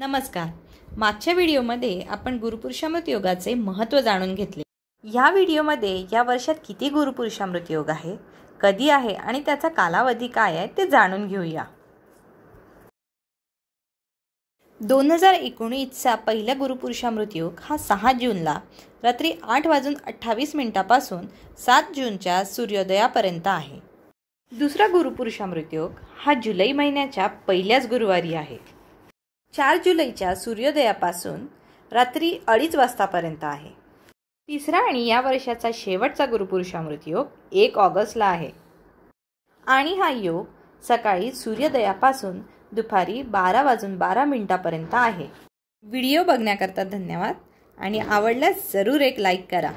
नमस्कार मागच्या व्हिडिओमध्ये आपण गुरुपुरुषामृत योगाचे महत्त्व जाणून घेतले या व्हिडिओमध्ये या वर्षात किती गुरुपुरुषामृत योग आहे कधी आहे आणि त्याचा कालावधी काय आहे ते जाणून घेऊया दोन हजार एकोणीसचा पहिला गुरुपुरुषामृत योग हा सहा जूनला रात्री आठ वाजून अठ्ठावीस मिनिटापासून सात जूनच्या सूर्योदयापर्यंत आहे दुसरा गुरुपुरुषामृत योग हा जुलै महिन्याच्या पहिल्याच गुरुवारी आहे चार जुलैच्या सूर्योदयापासून रात्री अडीच वाजतापर्यंत आहे तिसरा आणि या वर्षाचा शेवटचा गुरुपुरुषामृत योग एक ऑगस्टला आहे आणि हा योग सकाळी सूर्योदयापासून दुपारी बारा वाजून बारा मिनिटापर्यंत आहे व्हिडिओ बघण्याकरता धन्यवाद आणि आवडल्यास जरूर एक लाईक करा